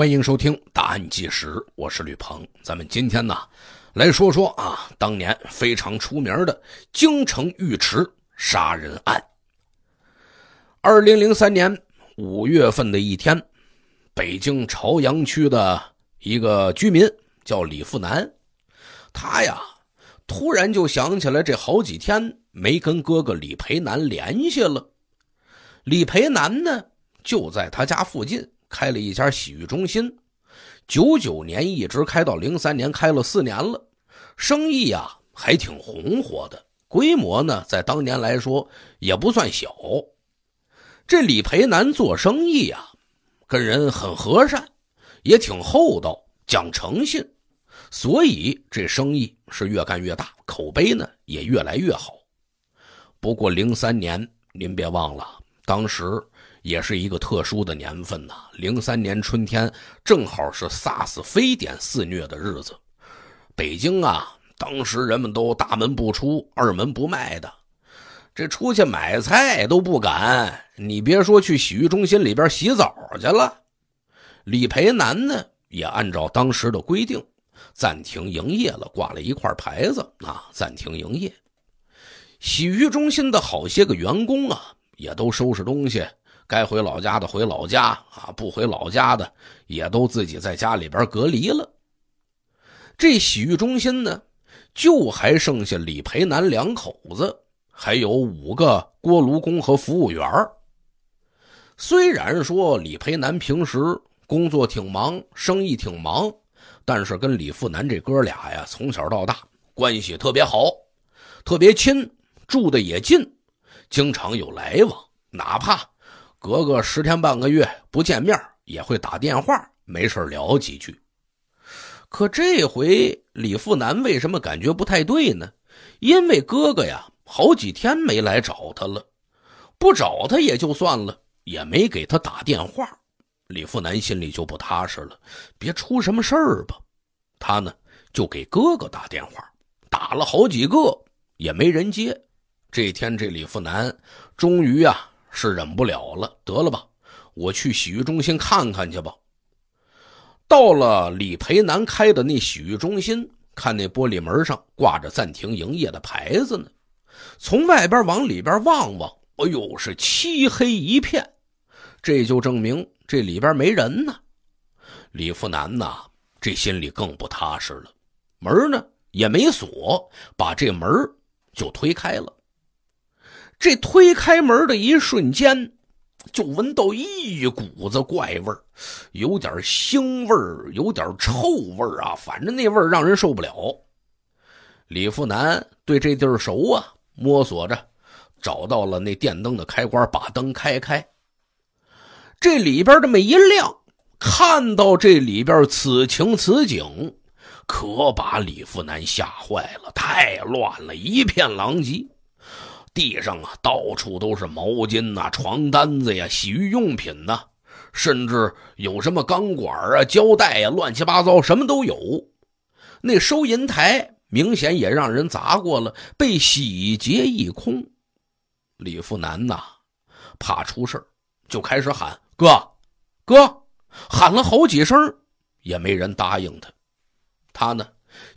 欢迎收听《答案纪实》，我是吕鹏。咱们今天呢，来说说啊，当年非常出名的京城浴池杀人案。二零零三年五月份的一天，北京朝阳区的一个居民叫李富南，他呀突然就想起来，这好几天没跟哥哥李培南联系了。李培南呢，就在他家附近。开了一家洗浴中心，九九年一直开到零三年，开了四年了，生意啊还挺红火的，规模呢在当年来说也不算小。这李培南做生意呀，跟人很和善，也挺厚道，讲诚信，所以这生意是越干越大，口碑呢也越来越好。不过零三年，您别忘了当时。也是一个特殊的年份呐，零三年春天正好是 SARS 非典肆虐的日子。北京啊，当时人们都大门不出、二门不迈的，这出去买菜都不敢。你别说去洗浴中心里边洗澡去了。李培南呢，也按照当时的规定暂停营业了，挂了一块牌子啊，暂停营业。洗浴中心的好些个员工啊，也都收拾东西。该回老家的回老家啊，不回老家的也都自己在家里边隔离了。这洗浴中心呢，就还剩下李培南两口子，还有五个锅炉工和服务员。虽然说李培南平时工作挺忙，生意挺忙，但是跟李富南这哥俩呀，从小到大关系特别好，特别亲，住的也近，经常有来往，哪怕。隔个十天半个月不见面，也会打电话，没事聊几句。可这回李富南为什么感觉不太对呢？因为哥哥呀，好几天没来找他了，不找他也就算了，也没给他打电话。李富南心里就不踏实了，别出什么事儿吧。他呢，就给哥哥打电话，打了好几个也没人接。这天，这李富南终于啊。是忍不了了，得了吧，我去洗浴中心看看去吧。到了李培南开的那洗浴中心，看那玻璃门上挂着暂停营业的牌子呢。从外边往里边望望，哎呦，是漆黑一片，这就证明这里边没人呢。李富南呐，这心里更不踏实了，门呢也没锁，把这门就推开了。这推开门的一瞬间，就闻到一股子怪味儿，有点腥味儿，有点臭味儿啊！反正那味儿让人受不了。李富南对这地儿熟啊，摸索着找到了那电灯的开关，把灯开开。这里边这么一亮，看到这里边此情此景，可把李富南吓坏了！太乱了，一片狼藉。地上啊，到处都是毛巾呐、床单子呀、洗浴用品呐，甚至有什么钢管啊、胶带呀，乱七八糟，什么都有。那收银台明显也让人砸过了，被洗劫一空。李富南呐，怕出事就开始喊哥，哥，喊了好几声，也没人答应他。他呢？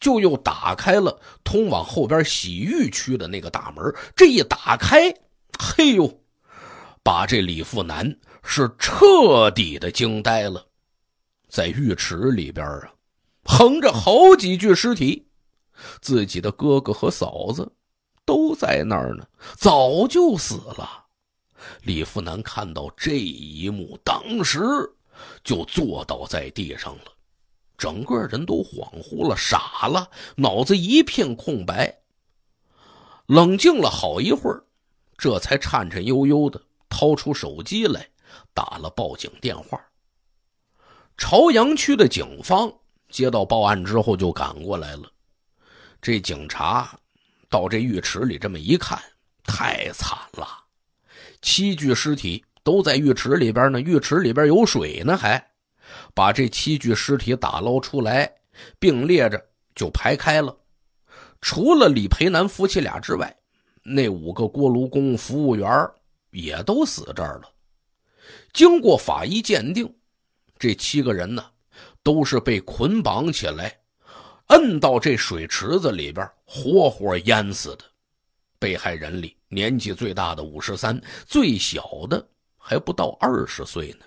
就又打开了通往后边洗浴区的那个大门。这一打开，嘿呦，把这李富南是彻底的惊呆了。在浴池里边啊，横着好几具尸体，自己的哥哥和嫂子都在那儿呢，早就死了。李富南看到这一幕，当时就坐倒在地上了。整个人都恍惚了，傻了，脑子一片空白。冷静了好一会儿，这才颤颤悠悠的掏出手机来，打了报警电话。朝阳区的警方接到报案之后就赶过来了。这警察到这浴池里这么一看，太惨了，七具尸体都在浴池里边呢，浴池里边有水呢，还。把这七具尸体打捞出来，并列着就排开了。除了李培南夫妻俩之外，那五个锅炉工、服务员也都死这儿了。经过法医鉴定，这七个人呢，都是被捆绑起来，摁到这水池子里边，活活淹死的。被害人里年纪最大的五十三，最小的还不到二十岁呢。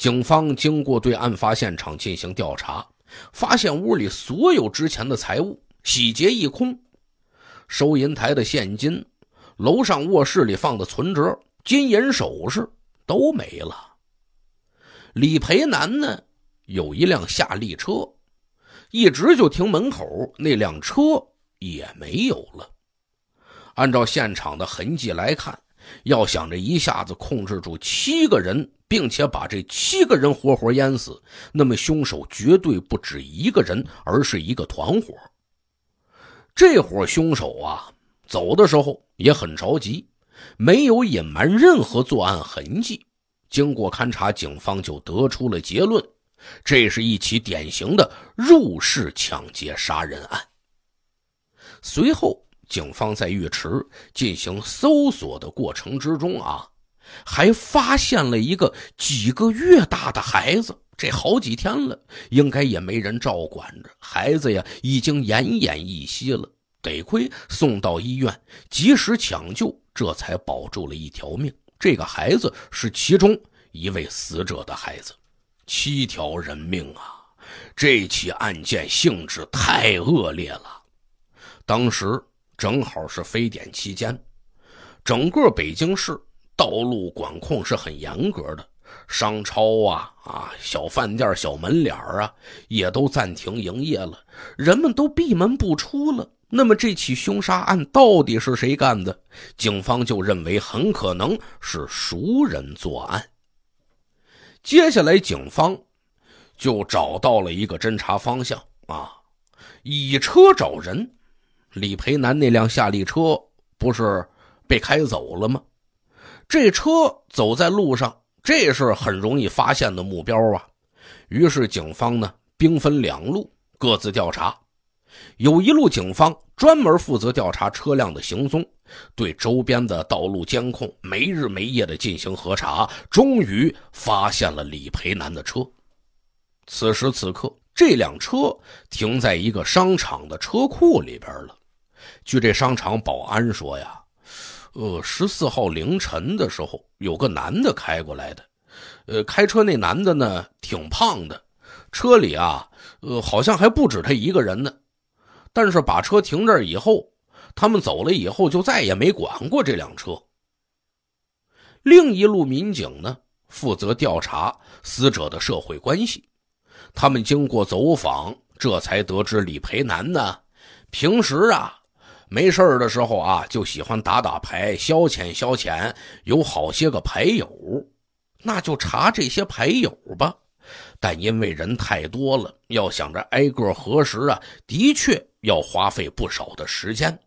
警方经过对案发现场进行调查，发现屋里所有值钱的财物洗劫一空，收银台的现金、楼上卧室里放的存折、金银首饰都没了。李培南呢，有一辆夏利车，一直就停门口，那辆车也没有了。按照现场的痕迹来看。要想这一下子控制住七个人，并且把这七个人活活淹死，那么凶手绝对不止一个人，而是一个团伙。这伙凶手啊，走的时候也很着急，没有隐瞒任何作案痕迹。经过勘查，警方就得出了结论：这是一起典型的入室抢劫杀人案。随后。警方在浴池进行搜索的过程之中啊，还发现了一个几个月大的孩子。这好几天了，应该也没人照管着孩子呀，已经奄奄一息了。得亏送到医院及时抢救，这才保住了一条命。这个孩子是其中一位死者的孩子，七条人命啊！这起案件性质太恶劣了，当时。正好是非典期间，整个北京市道路管控是很严格的，商超啊、啊小饭店、小门脸啊也都暂停营业了，人们都闭门不出了。那么这起凶杀案到底是谁干的？警方就认为很可能是熟人作案。接下来，警方就找到了一个侦查方向啊，以车找人。李培南那辆夏利车不是被开走了吗？这车走在路上，这是很容易发现的目标啊。于是警方呢兵分两路，各自调查。有一路警方专门负责调查车辆的行踪，对周边的道路监控没日没夜的进行核查，终于发现了李培南的车。此时此刻，这辆车停在一个商场的车库里边了。据这商场保安说呀，呃，十四号凌晨的时候，有个男的开过来的，呃，开车那男的呢挺胖的，车里啊，呃，好像还不止他一个人呢。但是把车停这儿以后，他们走了以后就再也没管过这辆车。另一路民警呢，负责调查死者的社会关系，他们经过走访，这才得知李培南呢，平时啊。没事的时候啊，就喜欢打打牌消遣消遣，有好些个牌友，那就查这些牌友吧。但因为人太多了，要想着挨个核实啊，的确要花费不少的时间。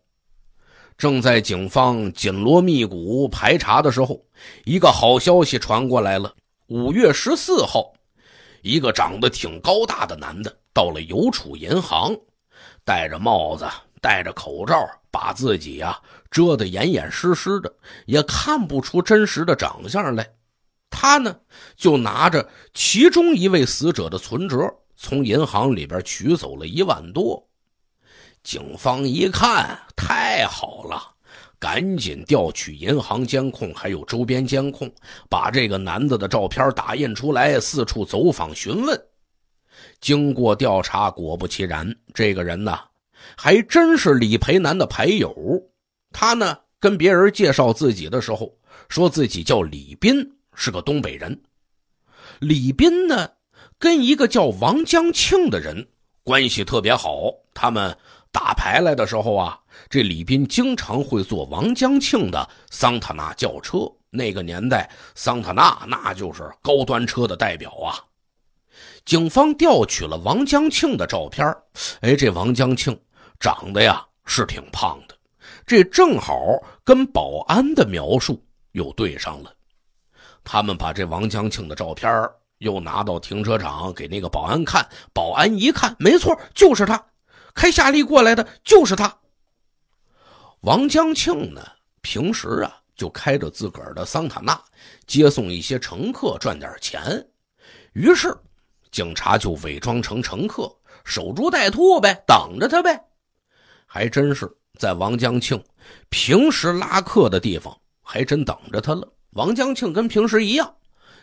正在警方紧锣密鼓排查的时候，一个好消息传过来了：五月十四号，一个长得挺高大的男的到了邮储银行，戴着帽子。戴着口罩，把自己呀遮得严严实实的，也看不出真实的长相来。他呢，就拿着其中一位死者的存折，从银行里边取走了一万多。警方一看，太好了，赶紧调取银行监控，还有周边监控，把这个男子的照片打印出来，四处走访询问。经过调查，果不其然，这个人呢。还真是李培南的牌友，他呢跟别人介绍自己的时候，说自己叫李斌，是个东北人。李斌呢跟一个叫王江庆的人关系特别好，他们打牌来的时候啊，这李斌经常会坐王江庆的桑塔纳轿车。那个年代，桑塔纳那就是高端车的代表啊。警方调取了王江庆的照片，哎，这王江庆。长得呀是挺胖的，这正好跟保安的描述又对上了。他们把这王江庆的照片又拿到停车场给那个保安看，保安一看，没错，就是他，开夏利过来的，就是他。王江庆呢，平时啊就开着自个儿的桑塔纳，接送一些乘客赚点钱。于是警察就伪装成乘客，守株待兔呗，等着他呗。还真是在王江庆平时拉客的地方，还真等着他了。王江庆跟平时一样，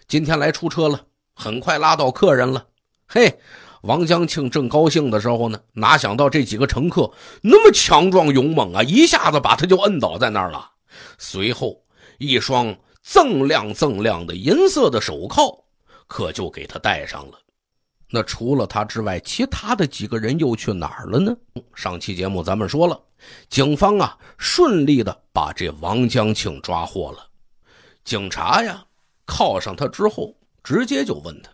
今天来出车了，很快拉到客人了。嘿，王江庆正高兴的时候呢，哪想到这几个乘客那么强壮勇猛啊，一下子把他就摁倒在那儿了。随后，一双锃亮锃亮的银色的手铐，可就给他戴上了。那除了他之外，其他的几个人又去哪儿了呢？上期节目咱们说了，警方啊顺利的把这王江庆抓获了。警察呀靠上他之后，直接就问他：“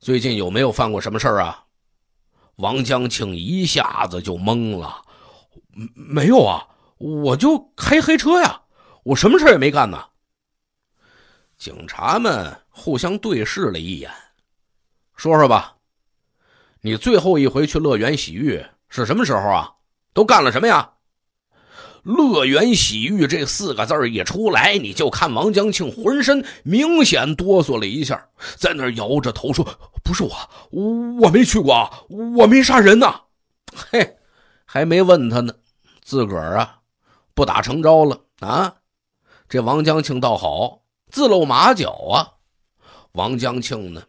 最近有没有犯过什么事儿啊？”王江庆一下子就懵了：“没有啊，我就开黑车呀，我什么事也没干呢。”警察们互相对视了一眼。说说吧，你最后一回去乐园洗浴是什么时候啊？都干了什么呀？“乐园洗浴”这四个字一出来，你就看王江庆浑身明显哆嗦了一下，在那摇着头说：“不是我，我没去过，我没杀人呢。”嘿，还没问他呢，自个儿啊，不打成招了啊！这王江庆倒好，自露马脚啊！王江庆呢？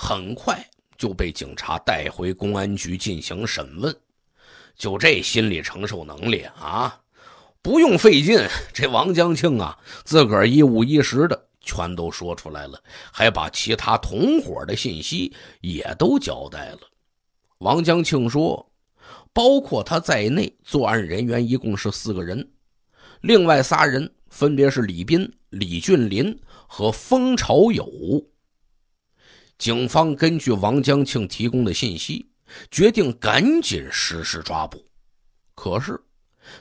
很快就被警察带回公安局进行审问，就这心理承受能力啊，不用费劲，这王江庆啊，自个儿一五一十的全都说出来了，还把其他同伙的信息也都交代了。王江庆说，包括他在内，作案人员一共是四个人，另外仨人分别是李斌、李俊林和封朝友。警方根据王江庆提供的信息，决定赶紧实施抓捕。可是，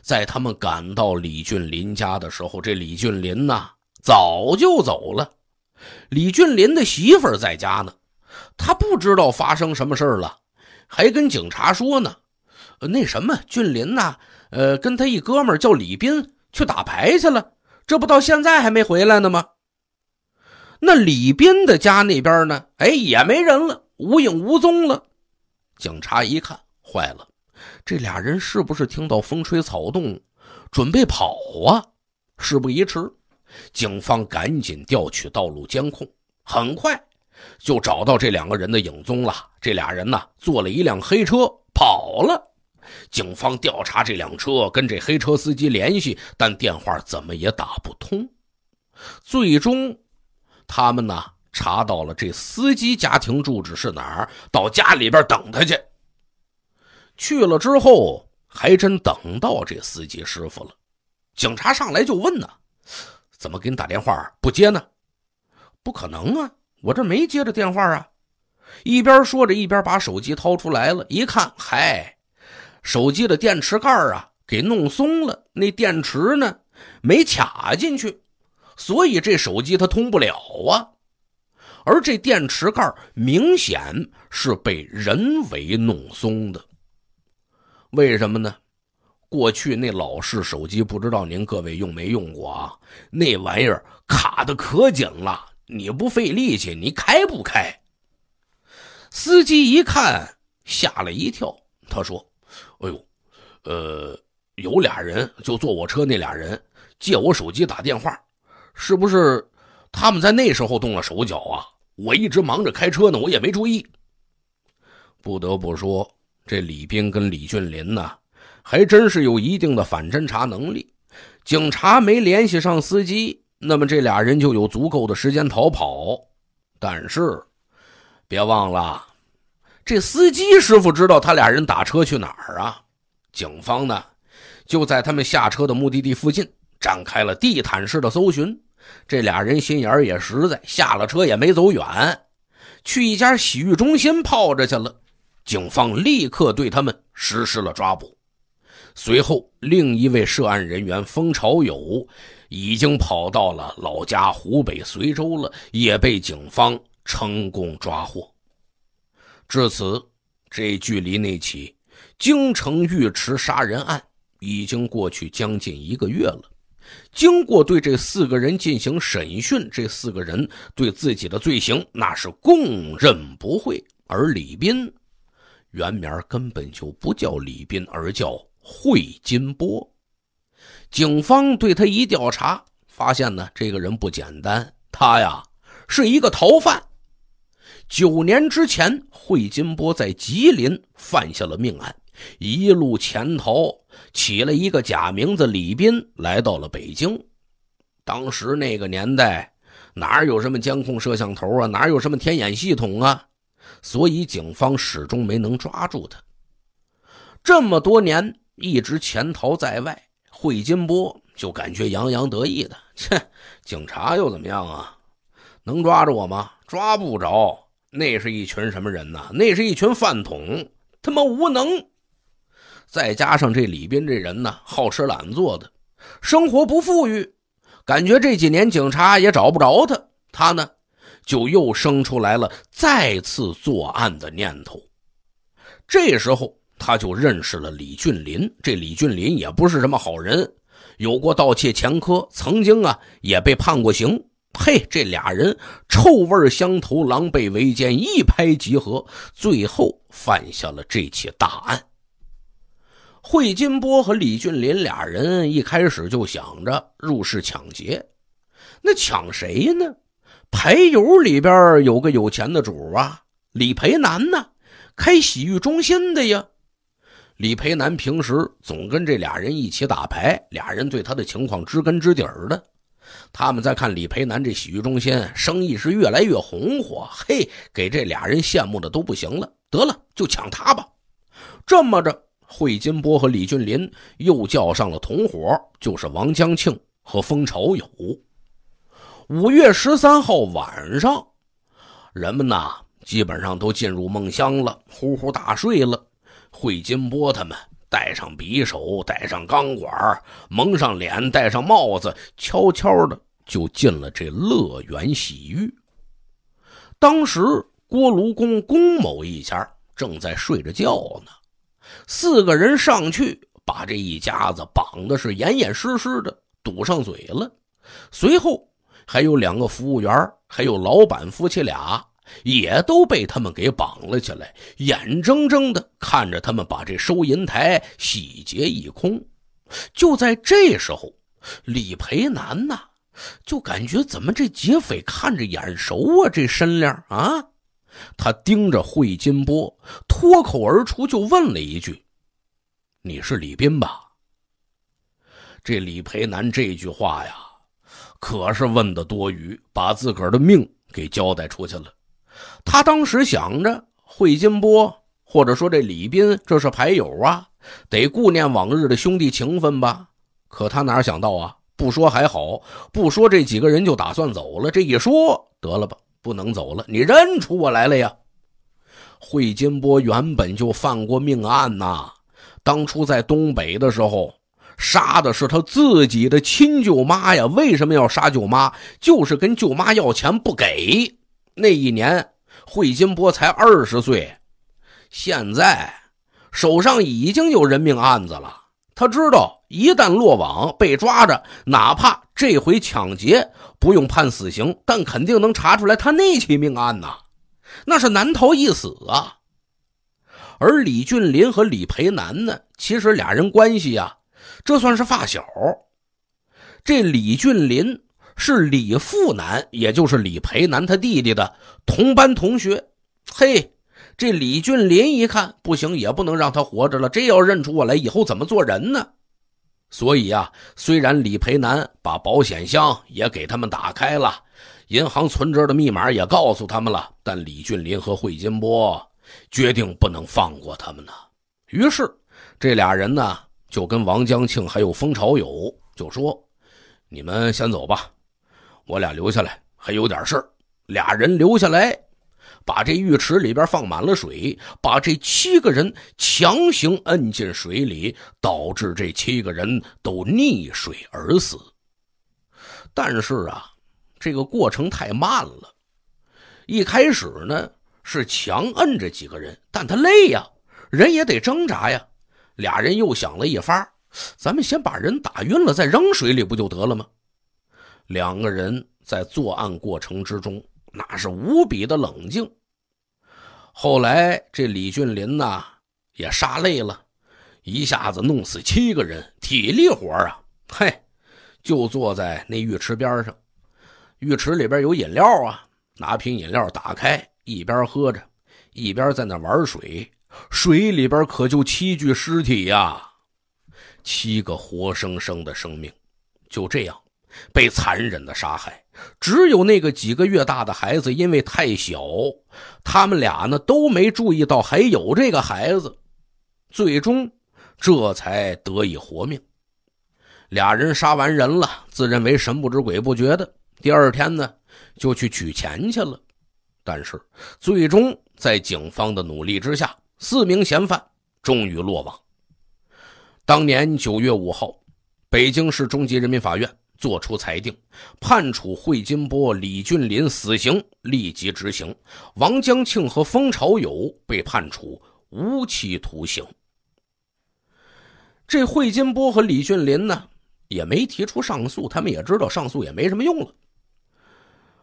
在他们赶到李俊林家的时候，这李俊林呢早就走了。李俊林的媳妇儿在家呢，他不知道发生什么事了，还跟警察说呢：“那什么，俊林呢？呃，跟他一哥们叫李斌去打牌去了，这不到现在还没回来呢吗？”那李斌的家那边呢？哎，也没人了，无影无踪了。警察一看，坏了，这俩人是不是听到风吹草动，准备跑啊？事不宜迟，警方赶紧调取道路监控，很快就找到这两个人的影踪了。这俩人呢，坐了一辆黑车跑了。警方调查这辆车，跟这黑车司机联系，但电话怎么也打不通。最终。他们呢查到了这司机家庭住址是哪儿，到家里边等他去。去了之后，还真等到这司机师傅了。警察上来就问呢：“怎么给你打电话不接呢？”“不可能啊，我这没接着电话啊。”一边说着，一边把手机掏出来了，一看，嗨，手机的电池盖啊给弄松了，那电池呢没卡进去。所以这手机它通不了啊，而这电池盖明显是被人为弄松的。为什么呢？过去那老式手机，不知道您各位用没用过啊？那玩意儿卡的可紧了，你不费力气，你开不开？司机一看，吓了一跳，他说：“哎呦，呃，有俩人就坐我车那俩人借我手机打电话。”是不是他们在那时候动了手脚啊？我一直忙着开车呢，我也没注意。不得不说，这李斌跟李俊林呢，还真是有一定的反侦查能力。警察没联系上司机，那么这俩人就有足够的时间逃跑。但是，别忘了，这司机师傅知道他俩人打车去哪儿啊？警方呢，就在他们下车的目的地附近展开了地毯式的搜寻。这俩人心眼也实在，下了车也没走远，去一家洗浴中心泡着去了。警方立刻对他们实施了抓捕。随后，另一位涉案人员封朝友已经跑到了老家湖北随州了，也被警方成功抓获。至此，这距离那起京城浴池杀人案已经过去将近一个月了。经过对这四个人进行审讯，这四个人对自己的罪行那是供认不讳。而李斌原名根本就不叫李斌，而叫惠金波。警方对他一调查，发现呢，这个人不简单。他呀是一个逃犯。九年之前，惠金波在吉林犯下了命案。一路潜逃，起了一个假名字李斌，来到了北京。当时那个年代，哪有什么监控摄像头啊，哪有什么天眼系统啊，所以警方始终没能抓住他。这么多年一直潜逃在外，惠金波就感觉洋洋得意的，切，警察又怎么样啊？能抓着我吗？抓不着。那是一群什么人呐？那是一群饭桶，他妈无能。再加上这李斌这人呢，好吃懒做的，生活不富裕，感觉这几年警察也找不着他，他呢就又生出来了再次作案的念头。这时候他就认识了李俊林，这李俊林也不是什么好人，有过盗窃前科，曾经啊也被判过刑。嘿，这俩人臭味相投，狼狈为奸，一拍即合，最后犯下了这起大案。惠金波和李俊林俩人一开始就想着入室抢劫，那抢谁呢？牌友里边有个有钱的主啊，李培南呢，开洗浴中心的呀。李培南平时总跟这俩人一起打牌，俩人对他的情况知根知底儿的。他们在看李培南这洗浴中心生意是越来越红火，嘿，给这俩人羡慕的都不行了。得了，就抢他吧，这么着。惠金波和李俊林又叫上了同伙，就是王江庆和封朝友。五月十三号晚上，人们呢基本上都进入梦乡了，呼呼大睡了。惠金波他们带上匕首，带上钢管，蒙上脸，戴上帽子，悄悄的就进了这乐园洗浴。当时锅炉工龚某一家正在睡着觉呢。四个人上去把这一家子绑的是严严实实的，堵上嘴了。随后还有两个服务员还有老板夫妻俩，也都被他们给绑了起来，眼睁睁地看着他们把这收银台洗劫一空。就在这时候，李培南呢，就感觉怎么这劫匪看着眼熟啊，这身量啊。他盯着惠金波，脱口而出就问了一句：“你是李斌吧？”这李培南这句话呀，可是问的多余，把自个儿的命给交代出去了。他当时想着，惠金波或者说这李斌，这是牌友啊，得顾念往日的兄弟情分吧。可他哪想到啊，不说还好，不说这几个人就打算走了，这一说得了吧。不能走了，你认出我来了呀！惠金波原本就犯过命案呐，当初在东北的时候，杀的是他自己的亲舅妈呀。为什么要杀舅妈？就是跟舅妈要钱不给。那一年，惠金波才二十岁，现在手上已经有人命案子了，他知道。一旦落网被抓着，哪怕这回抢劫不用判死刑，但肯定能查出来他那起命案呐，那是难逃一死啊。而李俊林和李培南呢，其实俩人关系呀，这算是发小。这李俊林是李富南，也就是李培南他弟弟的同班同学。嘿，这李俊林一看不行，也不能让他活着了，这要认出我来，以后怎么做人呢？所以呀，虽然李培南把保险箱也给他们打开了，银行存折的密码也告诉他们了，但李俊林和惠金波决定不能放过他们呢。于是，这俩人呢就跟王江庆还有封朝友就说：“你们先走吧，我俩留下来还有点事儿。”俩人留下来。把这浴池里边放满了水，把这七个人强行摁进水里，导致这七个人都溺水而死。但是啊，这个过程太慢了。一开始呢是强摁着几个人，但他累呀，人也得挣扎呀。俩人又想了一法，咱们先把人打晕了，再扔水里不就得了吗？两个人在作案过程之中，那是无比的冷静。后来这李俊林呐也杀累了，一下子弄死七个人，体力活啊，嘿，就坐在那浴池边上，浴池里边有饮料啊，拿瓶饮料打开，一边喝着，一边在那玩水，水里边可就七具尸体呀，七个活生生的生命，就这样被残忍的杀害。只有那个几个月大的孩子，因为太小，他们俩呢都没注意到还有这个孩子，最终这才得以活命。俩人杀完人了，自认为神不知鬼不觉的，第二天呢就去取钱去了。但是最终在警方的努力之下，四名嫌犯终于落网。当年九月五号，北京市中级人民法院。作出裁定，判处惠金波、李俊林死刑，立即执行；王江庆和封朝友被判处无期徒刑。这惠金波和李俊林呢，也没提出上诉，他们也知道上诉也没什么用了。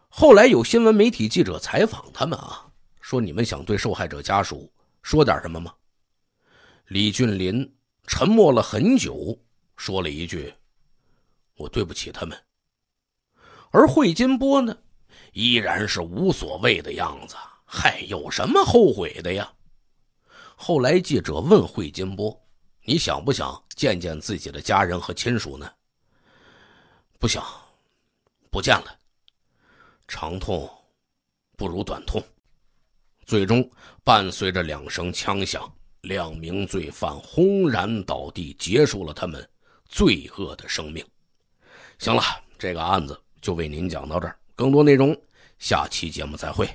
后来有新闻媒体记者采访他们啊，说：“你们想对受害者家属说点什么吗？”李俊林沉默了很久，说了一句。我对不起他们，而惠金波呢，依然是无所谓的样子。嗨，有什么后悔的呀？后来记者问惠金波：“你想不想见见自己的家人和亲属呢？”“不想，不见了。长痛不如短痛。”最终，伴随着两声枪响，两名罪犯轰然倒地，结束了他们罪恶的生命。行了，这个案子就为您讲到这儿，更多内容下期节目再会。